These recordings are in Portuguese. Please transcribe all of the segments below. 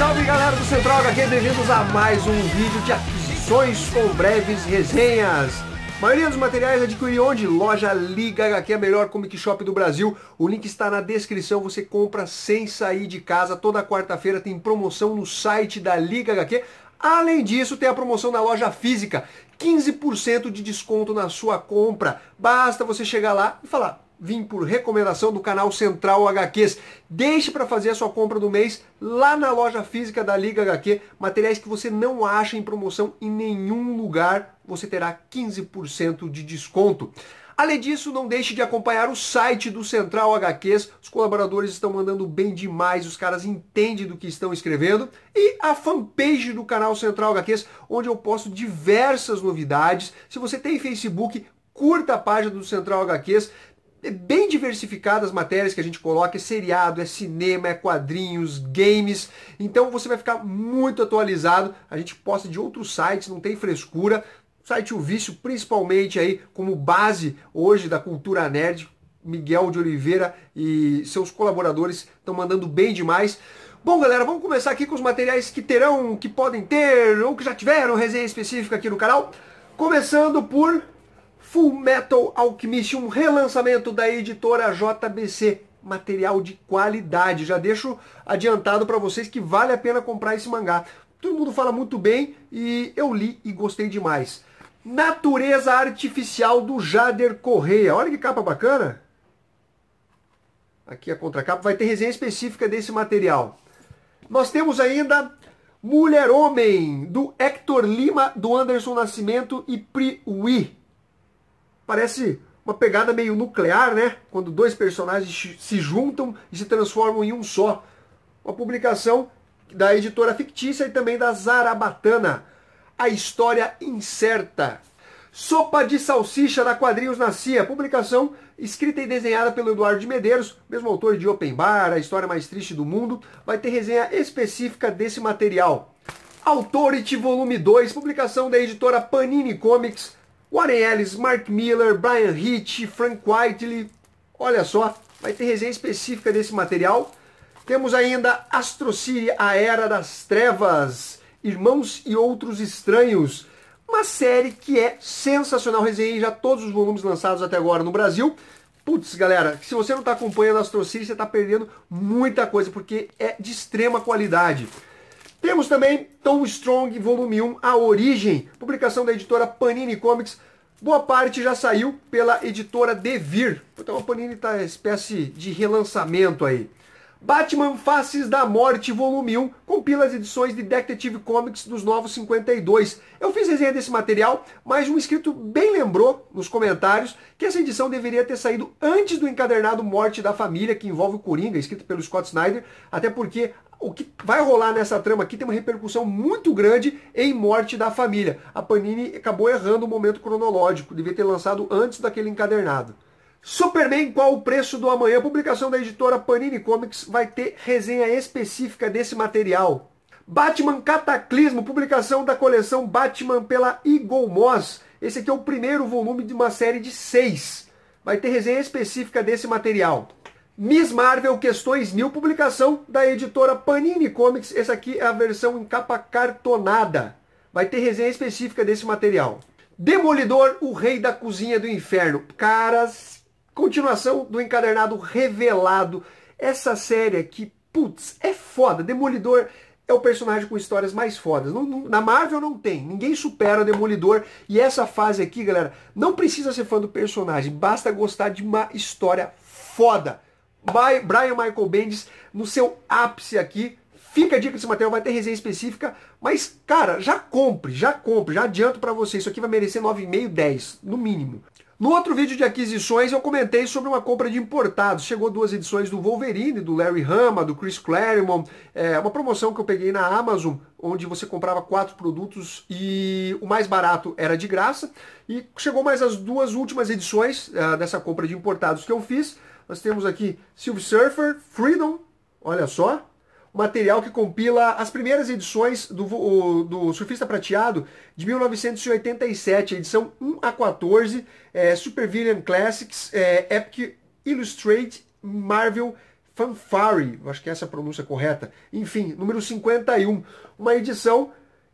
Salve galera do Central HQ, bem-vindos a mais um vídeo de aquisições com breves resenhas. A maioria dos materiais adquiri é onde? Loja Liga HQ, a melhor comic shop do Brasil. O link está na descrição, você compra sem sair de casa. Toda quarta-feira tem promoção no site da Liga HQ. Além disso, tem a promoção na loja física, 15% de desconto na sua compra. Basta você chegar lá e falar vim por recomendação do canal Central HQs. Deixe para fazer a sua compra do mês lá na loja física da Liga HQ, materiais que você não acha em promoção em nenhum lugar, você terá 15% de desconto. Além disso, não deixe de acompanhar o site do Central HQs. Os colaboradores estão mandando bem demais, os caras entendem do que estão escrevendo. E a fanpage do canal Central HQs, onde eu posto diversas novidades. Se você tem Facebook, curta a página do Central HQs. É bem diversificado as matérias que a gente coloca, é seriado, é cinema, é quadrinhos, games. Então você vai ficar muito atualizado. A gente posta de outros sites, não tem frescura. O site O Vício, principalmente aí como base hoje da cultura nerd. Miguel de Oliveira e seus colaboradores estão mandando bem demais. Bom, galera, vamos começar aqui com os materiais que terão, que podem ter, ou que já tiveram resenha específica aqui no canal. Começando por Full Metal Alchemist, um relançamento da editora JBC. Material de qualidade. Já deixo adiantado para vocês que vale a pena comprar esse mangá. Todo mundo fala muito bem e eu li e gostei demais. Natureza Artificial do Jader Correia. Olha que capa bacana. Aqui a contracapa. Vai ter resenha específica desse material. Nós temos ainda Mulher Homem, do Hector Lima, do Anderson Nascimento e Priwi. Parece uma pegada meio nuclear, né? Quando dois personagens se juntam e se transformam em um só. Uma publicação da editora fictícia e também da Zarabatana. A história incerta. Sopa de Salsicha da Quadrinhos Nascia, publicação escrita e desenhada pelo Eduardo de Medeiros, mesmo autor de Open Bar, A História Mais Triste do Mundo, vai ter resenha específica desse material. Authority Volume 2, publicação da editora Panini Comics, Warren Ellis, Mark Miller, Brian Hitch, Frank Whiteley. Olha só, vai ter resenha específica desse material. Temos ainda Astrocity, a Era das Trevas, Irmãos e Outros Estranhos. Uma série que é sensacional. Resenhei já todos os volumes lançados até agora no Brasil. Putz, galera, se você não está acompanhando Astrocity, você está perdendo muita coisa, porque é de extrema qualidade. Temos também Tom Strong, volume 1, A Origem, publicação da editora Panini Comics. Boa parte já saiu pela editora Devir. Então a Panini está espécie de relançamento aí. Batman Faces da Morte, volume 1, compila as edições de Detective Comics dos Novos 52. Eu fiz resenha desse material, mas um inscrito bem lembrou nos comentários que essa edição deveria ter saído antes do encadernado Morte da Família, que envolve o Coringa, escrito pelo Scott Snyder, até porque o que vai rolar nessa trama aqui tem uma repercussão muito grande em Morte da Família. A Panini acabou errando o momento cronológico, devia ter lançado antes daquele encadernado. Superman, qual o preço do amanhã? A publicação da editora Panini Comics vai ter resenha específica desse material. Batman Cataclismo, publicação da coleção Batman pela Eagle Moss. Esse aqui é o primeiro volume de uma série de seis. Vai ter resenha específica desse material. Miss Marvel Questões Mil, publicação da editora Panini Comics. Essa aqui é a versão em capa cartonada. Vai ter resenha específica desse material. Demolidor, o rei da cozinha do inferno. Caras, Continuação do encadernado revelado. Essa série aqui, putz, é foda. Demolidor é o personagem com histórias mais fodas. Não, não, na Marvel não tem, ninguém supera o Demolidor. E essa fase aqui, galera, não precisa ser fã do personagem, basta gostar de uma história foda. By Brian Michael Bendis no seu ápice aqui. Fica a dica desse material, vai ter resenha específica, mas cara, já compre, já compre, já adianto para você, isso aqui vai merecer 9,5, 10, no mínimo. No outro vídeo de aquisições, eu comentei sobre uma compra de importados. Chegou duas edições do Wolverine, do Larry Hama, do Chris Claremont. É uma promoção que eu peguei na Amazon, onde você comprava quatro produtos e o mais barato era de graça. E chegou mais as duas últimas edições uh, dessa compra de importados que eu fiz. Nós temos aqui Silver Surfer, Freedom, olha só, material que compila as primeiras edições do, o, do Surfista Prateado de 1987, edição 1 a 14, é, Super Villain Classics, é, Epic Illustrate Marvel Fanfare, acho que é essa é a pronúncia correta, enfim, número 51, uma edição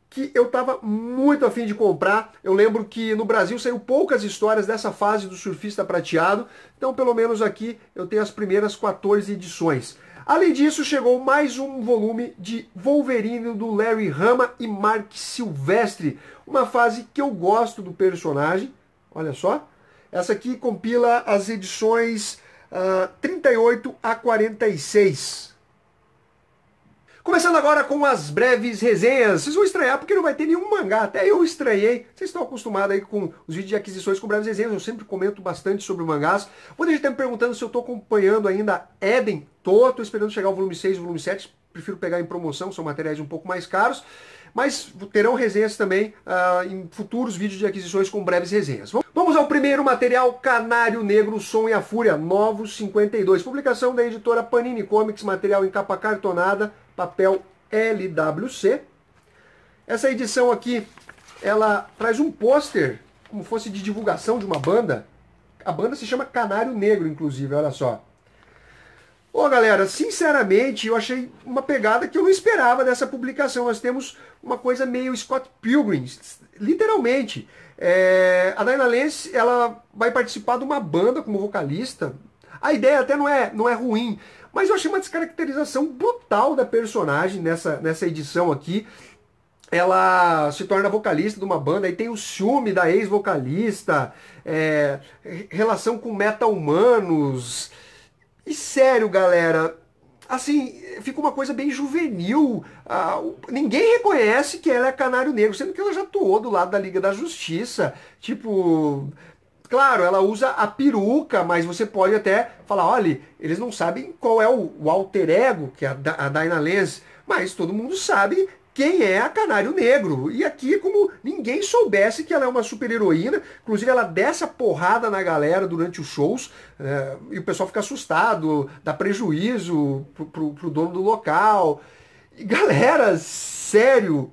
que eu estava muito afim de comprar. Eu lembro que no Brasil saiu poucas histórias dessa fase do surfista prateado, então pelo menos aqui eu tenho as primeiras 14 edições. Além disso, chegou mais um volume de Wolverine do Larry Hama e Mark Silvestre, uma fase que eu gosto do personagem. Olha só, essa aqui compila as edições uh, ah, 38 a 46. Começando agora com as breves resenhas. Vocês vão estranhar porque não vai ter nenhum mangá. Até eu estranhei. Vocês estão acostumados aí com os vídeos de aquisições com breves resenhas. Eu sempre comento bastante sobre mangás. Muita gente está me perguntando se eu estou acompanhando ainda Eden Tô, tô esperando chegar o volume 6 e o volume 7. Prefiro pegar em promoção, são materiais um pouco mais caros. Mas terão resenhas também uh, em futuros vídeos de aquisições com breves resenhas. Vamos ao primeiro material, Canário Negro, Som e a Fúria, Novos 52. Publicação da editora Panini Comics, material em capa cartonada, papel LWC. Essa edição aqui, ela traz um pôster, como fosse de divulgação de uma banda. A banda se chama Canário Negro, inclusive, olha só. Ô oh, galera, sinceramente, eu achei uma pegada que eu não esperava dessa publicação. Nós temos uma coisa meio Scott Pilgrim, literalmente. É, a Diana Lance, ela vai participar de uma banda como vocalista. A ideia até não é, não é ruim, mas eu achei uma descaracterização brutal da personagem nessa, nessa edição aqui. Ela se torna vocalista de uma banda e tem o ciúme da ex-vocalista, é, relação com meta-humanos. E sério, galera, assim, fica uma coisa bem juvenil. Ah, ninguém reconhece que ela é canário negro, sendo que ela já atuou do lado da Liga da Justiça. Tipo, claro, ela usa a peruca, mas você pode até falar, olha, eles não sabem qual é o, o alter ego, que é a, da, a Dinah Lenz, mas todo mundo sabe quem é a Canário Negro. E aqui, como ninguém soubesse que ela é uma super-heroína, inclusive ela desce a porrada na galera durante os shows, eh, e o pessoal fica assustado, dá prejuízo pro, pro, pro dono do local. E galera, sério.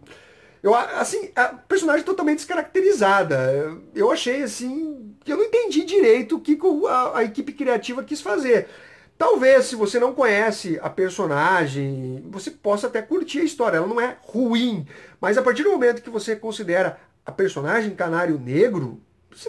Eu, assim, a personagem totalmente descaracterizada. Eu achei, assim, eu não entendi direito o que a, a equipe criativa quis fazer. Talvez, se você não conhece a personagem, você possa até curtir a história. Ela não é ruim. Mas a partir do momento que você considera a personagem Canário Negro, você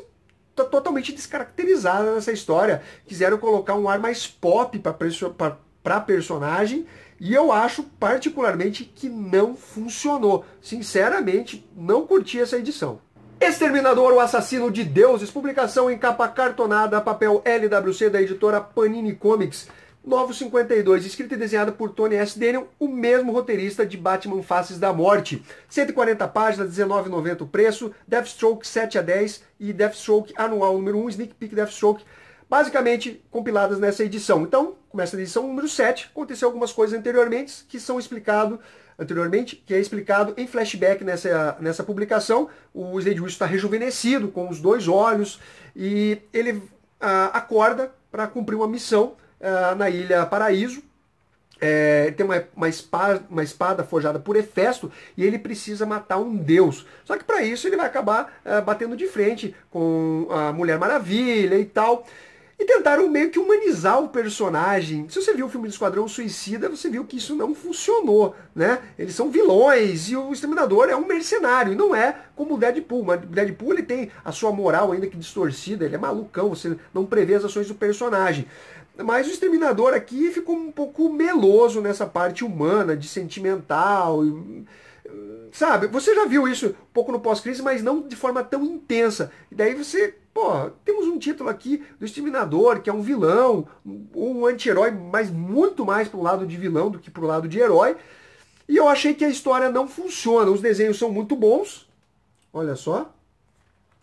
está totalmente descaracterizada nessa história. Quiseram colocar um ar mais pop para a personagem. E eu acho particularmente que não funcionou. Sinceramente, não curti essa edição. Exterminador, o assassino de deuses, publicação em capa cartonada, papel LWC da editora Panini Comics. Novo 52, escrita e desenhada por Tony S. Daniel, o mesmo roteirista de Batman Faces da Morte. 140 páginas, R$19,90 o preço, Deathstroke 7 a 10 e Deathstroke anual número 1, Sneak Peek Deathstroke, basicamente compiladas nessa edição. Então, começa a edição número 7. Aconteceu algumas coisas anteriormente que são explicado anteriormente, que é explicado em flashback nessa, nessa publicação. O Slade Wilson está rejuvenescido, com os dois olhos, e ele ah, acorda para cumprir uma missão ah, na Ilha Paraíso. É, tem uma, uma, espada, uma espada forjada por Hefesto e ele precisa matar um deus. Só que para isso ele vai acabar ah, batendo de frente com a Mulher Maravilha e tal e tentaram meio que humanizar o personagem. Se você viu o filme do Esquadrão Suicida, você viu que isso não funcionou, né? Eles são vilões e o Exterminador é um mercenário, não é como o Deadpool. Mas Deadpool ele tem a sua moral ainda que distorcida, ele é malucão, você não prevê as ações do personagem. Mas o Exterminador aqui ficou um pouco meloso nessa parte humana, de sentimental. E sabe? Você já viu isso um pouco no pós-crise, mas não de forma tão intensa. E daí você Pô, temos um título aqui do Exterminador, que é um vilão, um anti-herói, mas muito mais pro lado de vilão do que pro lado de herói. E eu achei que a história não funciona. Os desenhos são muito bons. Olha só.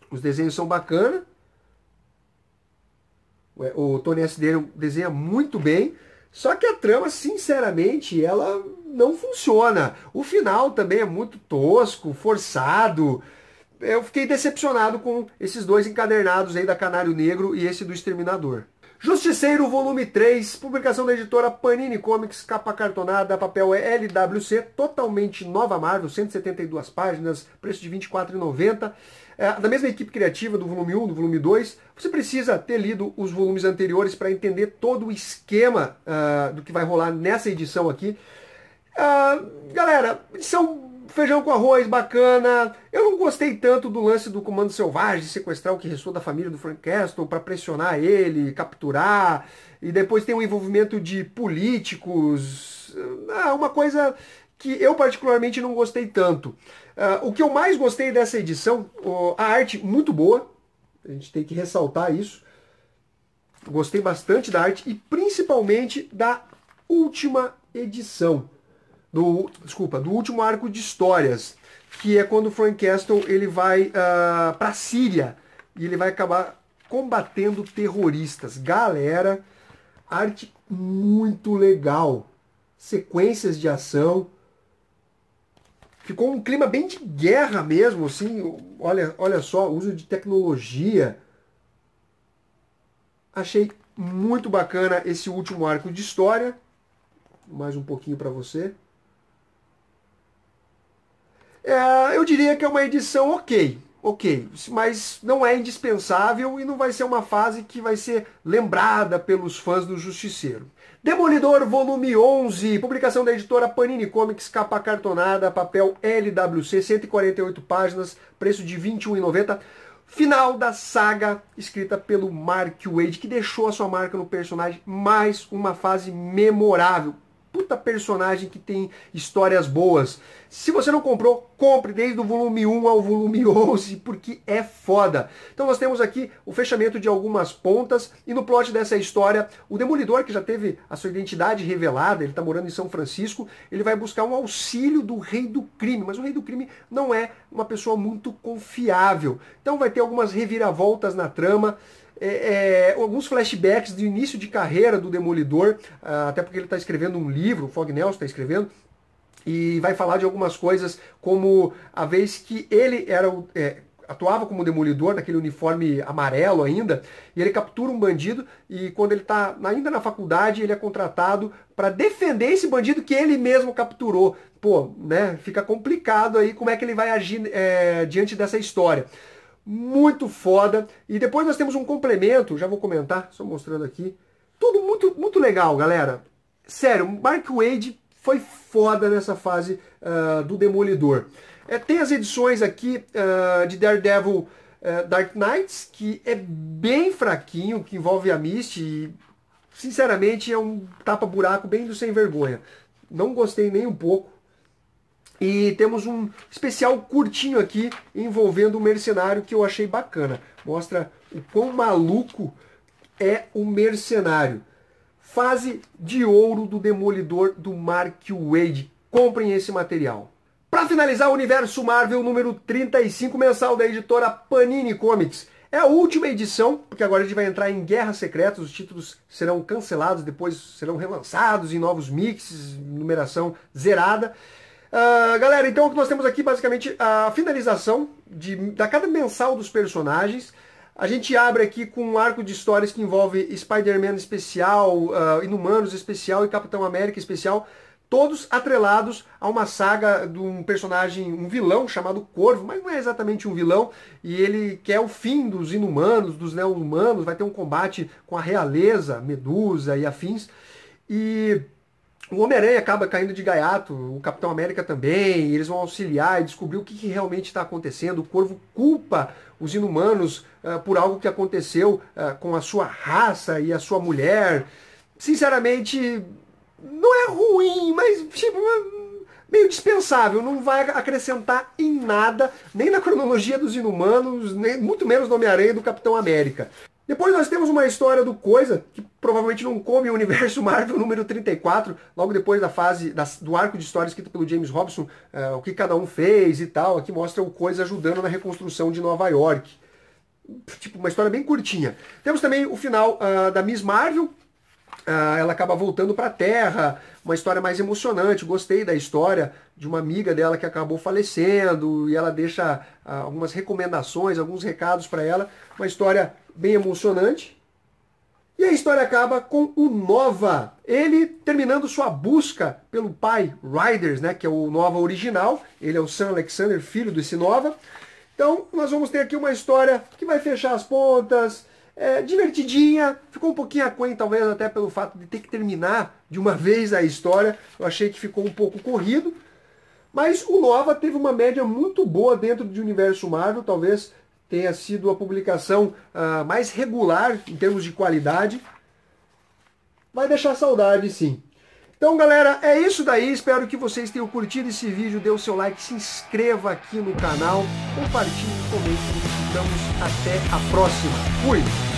Os desenhos são bacana. O Tony S. Daniel desenha muito bem. Só que a trama, sinceramente, ela não funciona. O final também é muito tosco, forçado eu fiquei decepcionado com esses dois encadernados aí da Canário Negro e esse do Exterminador. Justiceiro, volume 3, publicação da editora Panini Comics, capa cartonada, papel LWC, totalmente nova Marvel, 172 páginas, preço de R$ 24,90. É, da mesma equipe criativa do volume 1, do volume 2. Você precisa ter lido os volumes anteriores para entender todo o esquema uh, do que vai rolar nessa edição aqui. Uh, galera, são feijão com arroz, bacana. Eu gostei tanto do lance do Comando Selvagem, de sequestrar o que restou da família do Frank Castle para pressionar ele, capturar. E depois tem o envolvimento de políticos. Ah, uma coisa que eu particularmente não gostei tanto. Ah, o que eu mais gostei dessa edição, a arte muito boa, a gente tem que ressaltar isso. Gostei bastante da arte e principalmente da última edição. Do, desculpa, do último arco de histórias que é quando o Frank Castle ele vai uh, ah, para Síria e ele vai acabar combatendo terroristas. Galera, arte muito legal, sequências de ação. Ficou um clima bem de guerra mesmo, assim, olha, olha só, uso de tecnologia. Achei muito bacana esse último arco de história. Mais um pouquinho para você. É, eu diria que é uma edição ok, ok, mas não é indispensável e não vai ser uma fase que vai ser lembrada pelos fãs do Justiceiro. Demolidor Volume 11, publicação da editora Panini Comics, capa cartonada, papel LWC, 148 páginas, preço de R$ 21,90. Final da saga escrita pelo Mark Wade, que deixou a sua marca no personagem mais uma fase memorável puta personagem que tem histórias boas. Se você não comprou, compre desde o volume 1 ao volume 11, porque é foda. Então nós temos aqui o fechamento de algumas pontas e no plot dessa história, o demolidor que já teve a sua identidade revelada, ele está morando em São Francisco, ele vai buscar um auxílio do rei do crime, mas o rei do crime não é uma pessoa muito confiável. Então vai ter algumas reviravoltas na trama é, é, alguns flashbacks do início de carreira do Demolidor, ah, até porque ele está escrevendo um livro, o Fog Nelson está escrevendo, e vai falar de algumas coisas como a vez que ele era o. É, atuava como demolidor naquele uniforme amarelo ainda, e ele captura um bandido e quando ele está ainda na faculdade, ele é contratado para defender esse bandido que ele mesmo capturou. Pô, né? Fica complicado aí como é que ele vai agir é, diante dessa história muito foda. E depois nós temos um complemento, já vou comentar, só mostrando aqui. Tudo muito, muito legal, galera. Sério, Mark Wade foi foda nessa fase uh, do Demolidor. É, tem as edições aqui uh, de Daredevil uh, Dark Knights, que é bem fraquinho, que envolve a Misty. E, sinceramente, é um tapa-buraco bem do sem vergonha. Não gostei nem um pouco e temos um especial curtinho aqui envolvendo o mercenário que eu achei bacana. Mostra o quão maluco é o mercenário. Fase de ouro do Demolidor do Mark Wade. Comprem esse material. Para finalizar o universo Marvel número 35 mensal da editora Panini Comics. É a última edição, porque agora a gente vai entrar em guerra Secretas, os títulos serão cancelados, depois serão relançados em novos mixes, numeração zerada. Uh, galera, então o que nós temos aqui basicamente a finalização de, da cada mensal dos personagens. A gente abre aqui com um arco de histórias que envolve Spider-Man especial, uh, Inumanos especial e Capitão América especial, todos atrelados a uma saga de um personagem, um vilão chamado Corvo, mas não é exatamente um vilão, e ele quer o fim dos Inumanos, dos Neo-Humanos, vai ter um combate com a realeza, Medusa e afins. E o Homem-Aranha acaba caindo de gaiato, o Capitão América também, eles vão auxiliar e descobrir o que, que realmente está acontecendo. O Corvo culpa os inumanos uh, por algo que aconteceu uh, com a sua raça e a sua mulher. Sinceramente, não é ruim, mas tipo, é meio dispensável, não vai acrescentar em nada, nem na cronologia dos inumanos, nem muito menos no Homem-Aranha e do Capitão América. Depois nós temos uma história do Coisa, que provavelmente não come o universo Marvel número 34, logo depois da fase do arco de história escrito pelo James Robson, uh, o que cada um fez e tal. Aqui mostra o Coisa ajudando na reconstrução de Nova York. Tipo, uma história bem curtinha. Temos também o final uh, da Miss Marvel. Uh, ela acaba voltando para a Terra, uma história mais emocionante. Gostei da história de uma amiga dela que acabou falecendo e ela deixa ah, algumas recomendações, alguns recados para ela. Uma história bem emocionante. E a história acaba com o Nova, ele terminando sua busca pelo pai Riders, né, que é o Nova original, ele é o Sam Alexander, filho desse Nova. Então, nós vamos ter aqui uma história que vai fechar as pontas, é, divertidinha, ficou um pouquinho aquém talvez até pelo fato de ter que terminar de uma vez a história, eu achei que ficou um pouco corrido, mas o Nova teve uma média muito boa dentro do universo Marvel, talvez tenha sido a publicação ah, mais regular em termos de qualidade. Vai deixar saudade, sim. Então, galera, é isso daí. Espero que vocês tenham curtido esse vídeo. Dê o seu like, se inscreva aqui no canal, compartilhe, comente. Nos ficamos até a próxima. Fui!